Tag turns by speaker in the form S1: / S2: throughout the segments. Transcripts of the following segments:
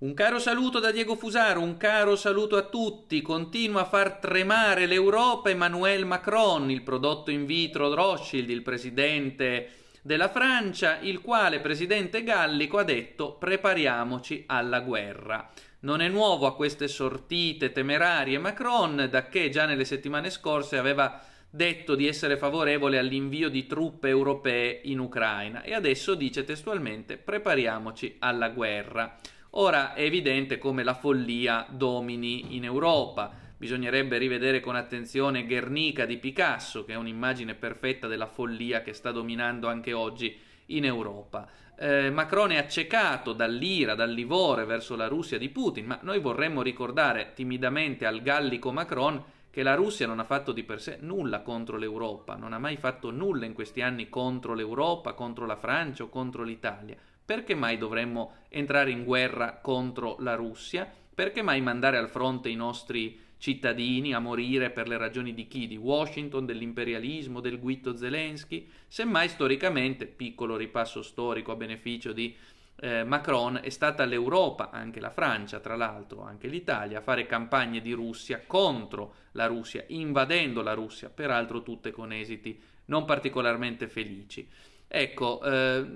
S1: Un caro saluto da Diego Fusaro, un caro saluto a tutti. Continua a far tremare l'Europa Emmanuel Macron, il prodotto in vitro Rothschild, il presidente della Francia, il quale presidente Gallico ha detto prepariamoci alla guerra. Non è nuovo a queste sortite temerarie Macron, da che già nelle settimane scorse aveva detto di essere favorevole all'invio di truppe europee in Ucraina e adesso dice testualmente prepariamoci alla guerra. Ora è evidente come la follia domini in Europa. Bisognerebbe rivedere con attenzione Guernica di Picasso, che è un'immagine perfetta della follia che sta dominando anche oggi in Europa. Eh, Macron è accecato dall'ira, dal livore verso la Russia di Putin, ma noi vorremmo ricordare timidamente al gallico Macron che la Russia non ha fatto di per sé nulla contro l'Europa, non ha mai fatto nulla in questi anni contro l'Europa, contro la Francia o contro l'Italia. Perché mai dovremmo entrare in guerra contro la Russia? Perché mai mandare al fronte i nostri cittadini a morire per le ragioni di chi? Di Washington, dell'imperialismo, del guitto Zelensky? Semmai storicamente, piccolo ripasso storico a beneficio di eh, Macron, è stata l'Europa, anche la Francia tra l'altro, anche l'Italia, a fare campagne di Russia contro la Russia, invadendo la Russia, peraltro tutte con esiti non particolarmente felici. Ecco, eh,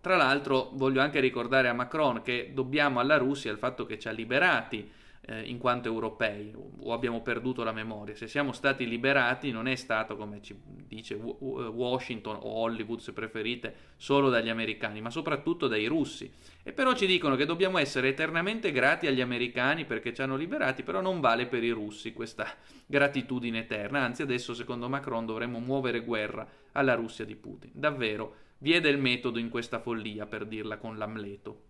S1: tra l'altro voglio anche ricordare a Macron che dobbiamo alla Russia il fatto che ci ha liberati eh, in quanto europei o abbiamo perduto la memoria. Se siamo stati liberati non è stato, come ci dice Washington o Hollywood se preferite, solo dagli americani, ma soprattutto dai russi. E però ci dicono che dobbiamo essere eternamente grati agli americani perché ci hanno liberati, però non vale per i russi questa gratitudine eterna, anzi adesso secondo Macron dovremmo muovere guerra alla Russia di Putin. Davvero, vi è del metodo in questa follia, per dirla con l'Amleto.